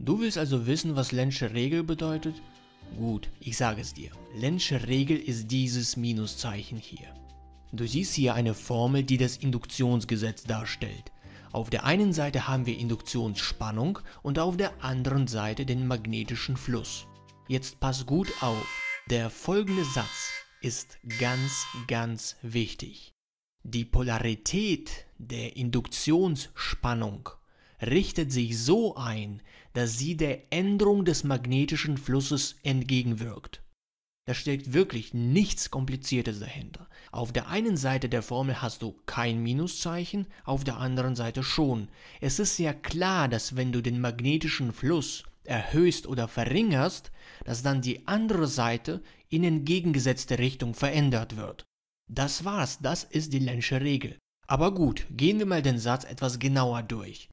Du willst also wissen, was Lensche Regel bedeutet? Gut, ich sage es dir. Lensche Regel ist dieses Minuszeichen hier. Du siehst hier eine Formel, die das Induktionsgesetz darstellt. Auf der einen Seite haben wir Induktionsspannung und auf der anderen Seite den magnetischen Fluss. Jetzt pass gut auf. Der folgende Satz ist ganz, ganz wichtig. Die Polarität der Induktionsspannung richtet sich so ein, dass sie der Änderung des magnetischen Flusses entgegenwirkt. Da steckt wirklich nichts Kompliziertes dahinter. Auf der einen Seite der Formel hast du kein Minuszeichen, auf der anderen Seite schon. Es ist ja klar, dass wenn du den magnetischen Fluss erhöhst oder verringerst, dass dann die andere Seite in entgegengesetzte Richtung verändert wird. Das war's, das ist die Lensche Regel. Aber gut, gehen wir mal den Satz etwas genauer durch.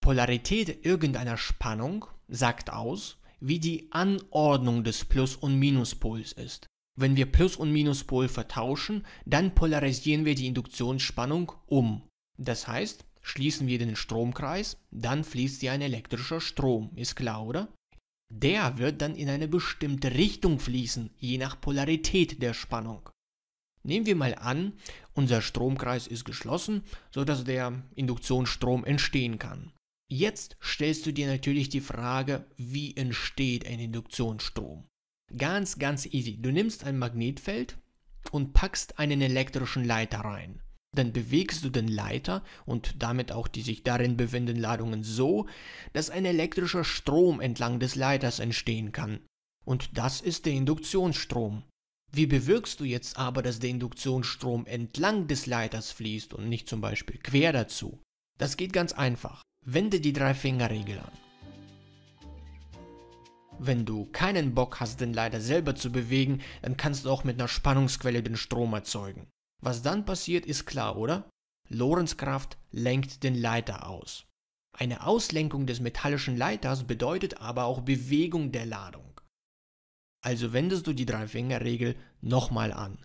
Polarität irgendeiner Spannung sagt aus, wie die Anordnung des Plus- und Minuspols ist. Wenn wir Plus- und Minuspol vertauschen, dann polarisieren wir die Induktionsspannung um. Das heißt, schließen wir den Stromkreis, dann fließt hier ein elektrischer Strom, ist klar, oder? Der wird dann in eine bestimmte Richtung fließen, je nach Polarität der Spannung. Nehmen wir mal an, unser Stromkreis ist geschlossen, sodass der Induktionsstrom entstehen kann. Jetzt stellst du dir natürlich die Frage, wie entsteht ein Induktionsstrom? Ganz, ganz easy. Du nimmst ein Magnetfeld und packst einen elektrischen Leiter rein. Dann bewegst du den Leiter und damit auch die sich darin befindenden Ladungen so, dass ein elektrischer Strom entlang des Leiters entstehen kann. Und das ist der Induktionsstrom. Wie bewirkst du jetzt aber, dass der Induktionsstrom entlang des Leiters fließt und nicht zum Beispiel quer dazu? Das geht ganz einfach wende die Drei-Finger-Regel an. Wenn du keinen Bock hast, den Leiter selber zu bewegen, dann kannst du auch mit einer Spannungsquelle den Strom erzeugen. Was dann passiert, ist klar, oder? Lorenzkraft lenkt den Leiter aus. Eine Auslenkung des metallischen Leiters bedeutet aber auch Bewegung der Ladung. Also wendest du die Drei-Finger-Regel nochmal an.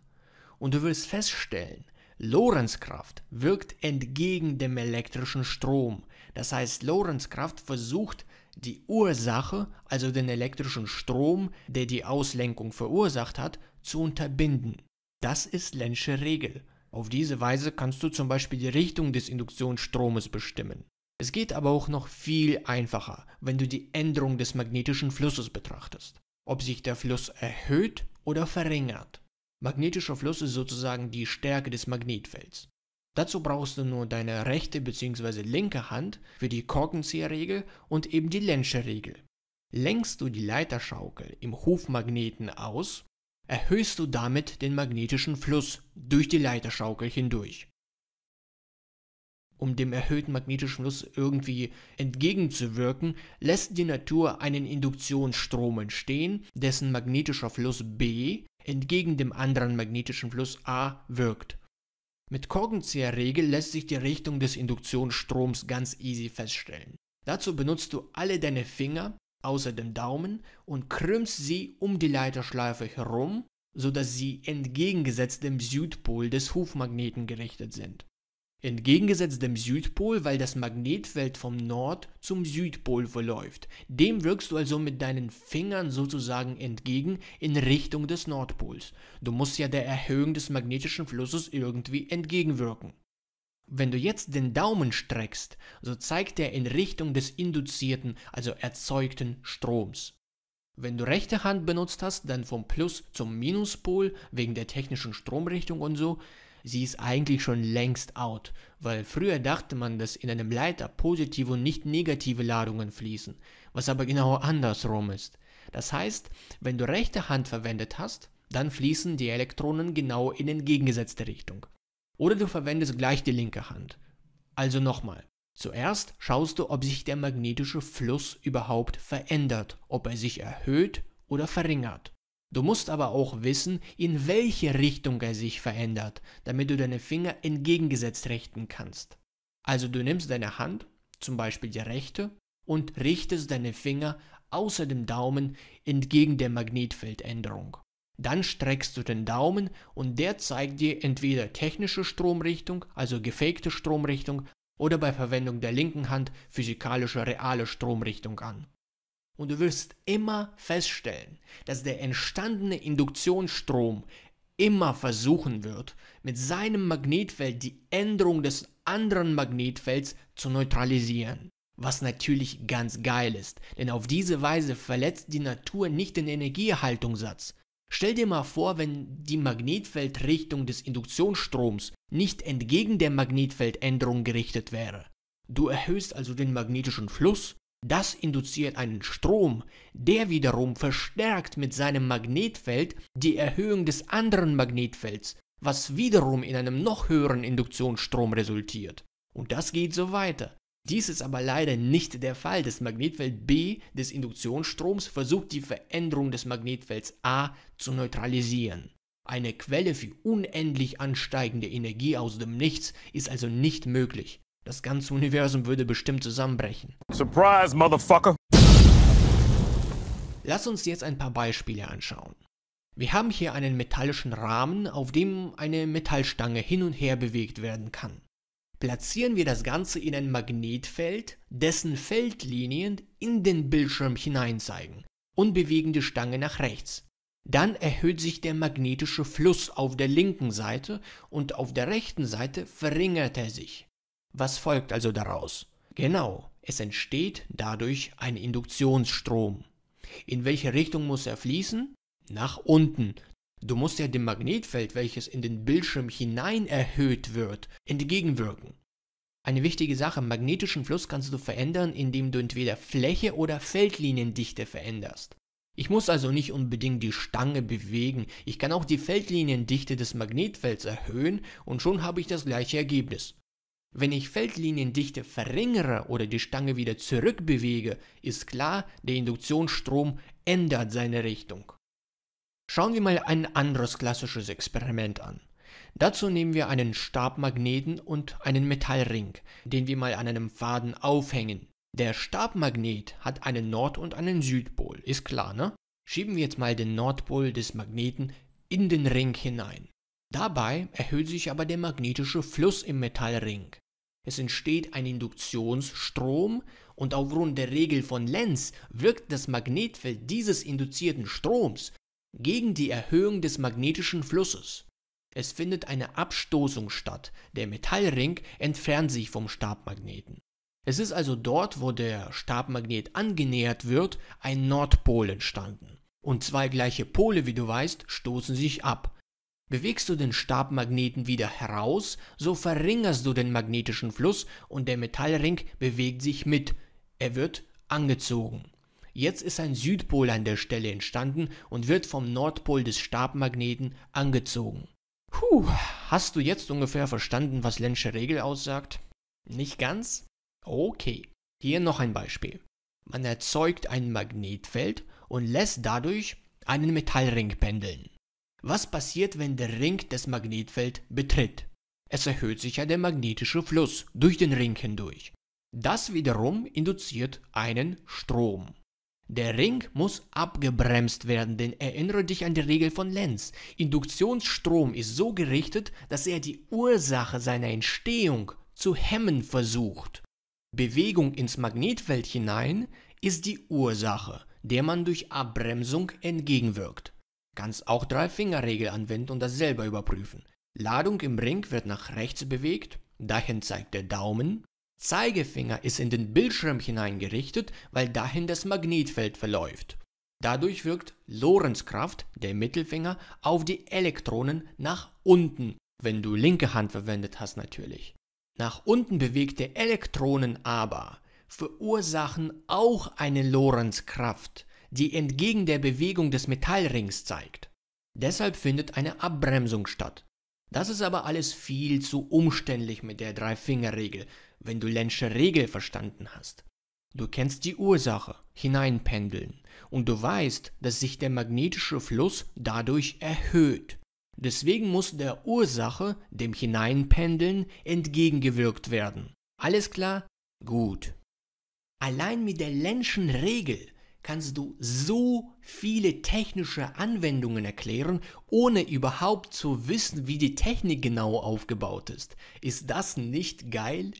Und du wirst feststellen, Lorenzkraft wirkt entgegen dem elektrischen Strom, das heißt, Lorentzkraft versucht die Ursache, also den elektrischen Strom, der die Auslenkung verursacht hat, zu unterbinden. Das ist Lensche Regel. Auf diese Weise kannst du zum Beispiel die Richtung des Induktionsstromes bestimmen. Es geht aber auch noch viel einfacher, wenn du die Änderung des magnetischen Flusses betrachtest, ob sich der Fluss erhöht oder verringert. Magnetischer Fluss ist sozusagen die Stärke des Magnetfelds. Dazu brauchst du nur deine rechte bzw. linke Hand für die Korkenzieherregel und eben die Lenscherregel. Regel. Lenkst du die Leiterschaukel im Hufmagneten aus, erhöhst du damit den magnetischen Fluss durch die Leiterschaukel hindurch. Um dem erhöhten magnetischen Fluss irgendwie entgegenzuwirken, lässt die Natur einen Induktionsstrom entstehen, dessen magnetischer Fluss B entgegen dem anderen magnetischen Fluss A wirkt. Mit Korkenzieherregel lässt sich die Richtung des Induktionsstroms ganz easy feststellen. Dazu benutzt du alle deine Finger, außer dem Daumen, und krümmst sie um die Leiterschleife herum, sodass sie entgegengesetzt dem Südpol des Hufmagneten gerichtet sind. Entgegengesetzt dem Südpol, weil das Magnetfeld vom Nord zum Südpol verläuft. Dem wirkst du also mit deinen Fingern sozusagen entgegen in Richtung des Nordpols. Du musst ja der Erhöhung des magnetischen Flusses irgendwie entgegenwirken. Wenn du jetzt den Daumen streckst, so zeigt er in Richtung des induzierten, also erzeugten Stroms. Wenn du rechte Hand benutzt hast, dann vom Plus zum Minuspol wegen der technischen Stromrichtung und so, sie ist eigentlich schon längst out, weil früher dachte man, dass in einem Leiter positive und nicht negative Ladungen fließen, was aber genau andersrum ist. Das heißt, wenn du rechte Hand verwendet hast, dann fließen die Elektronen genau in entgegengesetzte Richtung. Oder du verwendest gleich die linke Hand. Also nochmal. Zuerst schaust du, ob sich der magnetische Fluss überhaupt verändert, ob er sich erhöht oder verringert. Du musst aber auch wissen, in welche Richtung er sich verändert, damit du deine Finger entgegengesetzt richten kannst. Also du nimmst deine Hand, zum Beispiel die rechte, und richtest deine Finger außer dem Daumen entgegen der Magnetfeldänderung. Dann streckst du den Daumen und der zeigt dir entweder technische Stromrichtung, also gefakte Stromrichtung, oder bei Verwendung der linken Hand physikalische reale Stromrichtung an. Und du wirst immer feststellen, dass der entstandene Induktionsstrom immer versuchen wird, mit seinem Magnetfeld die Änderung des anderen Magnetfelds zu neutralisieren. Was natürlich ganz geil ist, denn auf diese Weise verletzt die Natur nicht den Energieerhaltungssatz. Stell dir mal vor, wenn die Magnetfeldrichtung des Induktionsstroms nicht entgegen der Magnetfeldänderung gerichtet wäre. Du erhöhst also den magnetischen Fluss das induziert einen Strom, der wiederum verstärkt mit seinem Magnetfeld die Erhöhung des anderen Magnetfelds, was wiederum in einem noch höheren Induktionsstrom resultiert. Und das geht so weiter. Dies ist aber leider nicht der Fall. Das Magnetfeld B des Induktionsstroms versucht die Veränderung des Magnetfelds A zu neutralisieren. Eine Quelle für unendlich ansteigende Energie aus dem Nichts ist also nicht möglich. Das ganze Universum würde bestimmt zusammenbrechen. Surprise, Motherfucker! Lass uns jetzt ein paar Beispiele anschauen. Wir haben hier einen metallischen Rahmen, auf dem eine Metallstange hin und her bewegt werden kann. Platzieren wir das Ganze in ein Magnetfeld, dessen Feldlinien in den Bildschirm hinein zeigen und bewegen die Stange nach rechts. Dann erhöht sich der magnetische Fluss auf der linken Seite und auf der rechten Seite verringert er sich. Was folgt also daraus? Genau, es entsteht dadurch ein Induktionsstrom. In welche Richtung muss er fließen? Nach unten. Du musst ja dem Magnetfeld, welches in den Bildschirm hinein erhöht wird, entgegenwirken. Eine wichtige Sache, magnetischen Fluss kannst du verändern, indem du entweder Fläche oder Feldliniendichte veränderst. Ich muss also nicht unbedingt die Stange bewegen, ich kann auch die Feldliniendichte des Magnetfelds erhöhen und schon habe ich das gleiche Ergebnis. Wenn ich Feldliniendichte verringere oder die Stange wieder zurückbewege, ist klar, der Induktionsstrom ändert seine Richtung. Schauen wir mal ein anderes klassisches Experiment an. Dazu nehmen wir einen Stabmagneten und einen Metallring, den wir mal an einem Faden aufhängen. Der Stabmagnet hat einen Nord- und einen Südpol, ist klar, ne? Schieben wir jetzt mal den Nordpol des Magneten in den Ring hinein. Dabei erhöht sich aber der magnetische Fluss im Metallring. Es entsteht ein Induktionsstrom und aufgrund der Regel von Lenz wirkt das Magnetfeld dieses induzierten Stroms gegen die Erhöhung des magnetischen Flusses. Es findet eine Abstoßung statt, der Metallring entfernt sich vom Stabmagneten. Es ist also dort, wo der Stabmagnet angenähert wird, ein Nordpol entstanden. Und zwei gleiche Pole, wie du weißt, stoßen sich ab. Bewegst du den Stabmagneten wieder heraus, so verringerst du den magnetischen Fluss und der Metallring bewegt sich mit. Er wird angezogen. Jetzt ist ein Südpol an der Stelle entstanden und wird vom Nordpol des Stabmagneten angezogen. Puh, hast du jetzt ungefähr verstanden, was Lensche Regel aussagt? Nicht ganz? Okay, hier noch ein Beispiel. Man erzeugt ein Magnetfeld und lässt dadurch einen Metallring pendeln. Was passiert, wenn der Ring das Magnetfeld betritt? Es erhöht sich ja der magnetische Fluss durch den Ring hindurch. Das wiederum induziert einen Strom. Der Ring muss abgebremst werden, denn erinnere dich an die Regel von Lenz. Induktionsstrom ist so gerichtet, dass er die Ursache seiner Entstehung zu hemmen versucht. Bewegung ins Magnetfeld hinein ist die Ursache, der man durch Abbremsung entgegenwirkt. Kannst auch Drei-Finger-Regel anwenden und das selber überprüfen. Ladung im Ring wird nach rechts bewegt, dahin zeigt der Daumen. Zeigefinger ist in den Bildschirm hineingerichtet, weil dahin das Magnetfeld verläuft. Dadurch wirkt Lorenzkraft, der Mittelfinger, auf die Elektronen nach unten, wenn du linke Hand verwendet hast natürlich. Nach unten bewegte Elektronen aber verursachen auch eine Lorentzkraft die entgegen der Bewegung des Metallrings zeigt. Deshalb findet eine Abbremsung statt. Das ist aber alles viel zu umständlich mit der Dreifingerregel, wenn du Lensche Regel verstanden hast. Du kennst die Ursache, hineinpendeln, und du weißt, dass sich der magnetische Fluss dadurch erhöht. Deswegen muss der Ursache, dem Hineinpendeln, entgegengewirkt werden. Alles klar? Gut. Allein mit der Lenschen Regel kannst du so viele technische Anwendungen erklären, ohne überhaupt zu wissen, wie die Technik genau aufgebaut ist. Ist das nicht geil?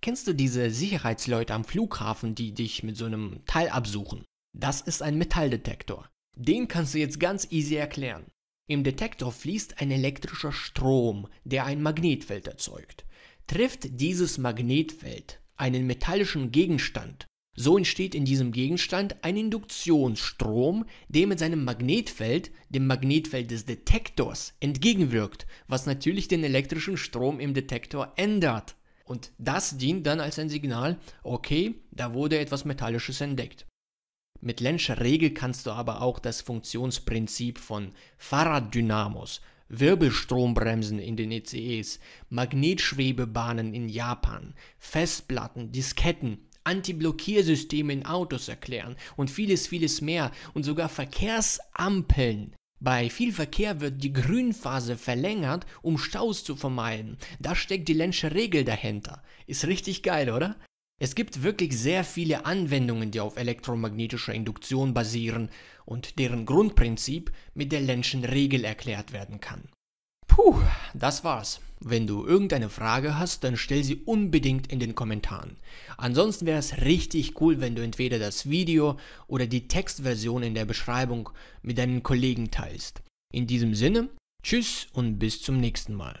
Kennst du diese Sicherheitsleute am Flughafen, die dich mit so einem Teil absuchen? Das ist ein Metalldetektor. Den kannst du jetzt ganz easy erklären. Im Detektor fließt ein elektrischer Strom, der ein Magnetfeld erzeugt. Trifft dieses Magnetfeld einen metallischen Gegenstand, so entsteht in diesem Gegenstand ein Induktionsstrom, der mit seinem Magnetfeld dem Magnetfeld des Detektors entgegenwirkt, was natürlich den elektrischen Strom im Detektor ändert. Und das dient dann als ein Signal, okay, da wurde etwas Metallisches entdeckt. Mit Lenscher Regel kannst du aber auch das Funktionsprinzip von Fahrraddynamos, Wirbelstrombremsen in den ECEs, Magnetschwebebahnen in Japan, Festplatten, Disketten Antiblockiersysteme in Autos erklären und vieles, vieles mehr und sogar Verkehrsampeln. Bei viel Verkehr wird die Grünphase verlängert, um Staus zu vermeiden. Da steckt die Lensche Regel dahinter. Ist richtig geil, oder? Es gibt wirklich sehr viele Anwendungen, die auf elektromagnetischer Induktion basieren und deren Grundprinzip mit der Lenschen Regel erklärt werden kann. Puh, das war's. Wenn du irgendeine Frage hast, dann stell sie unbedingt in den Kommentaren. Ansonsten wäre es richtig cool, wenn du entweder das Video oder die Textversion in der Beschreibung mit deinen Kollegen teilst. In diesem Sinne, tschüss und bis zum nächsten Mal.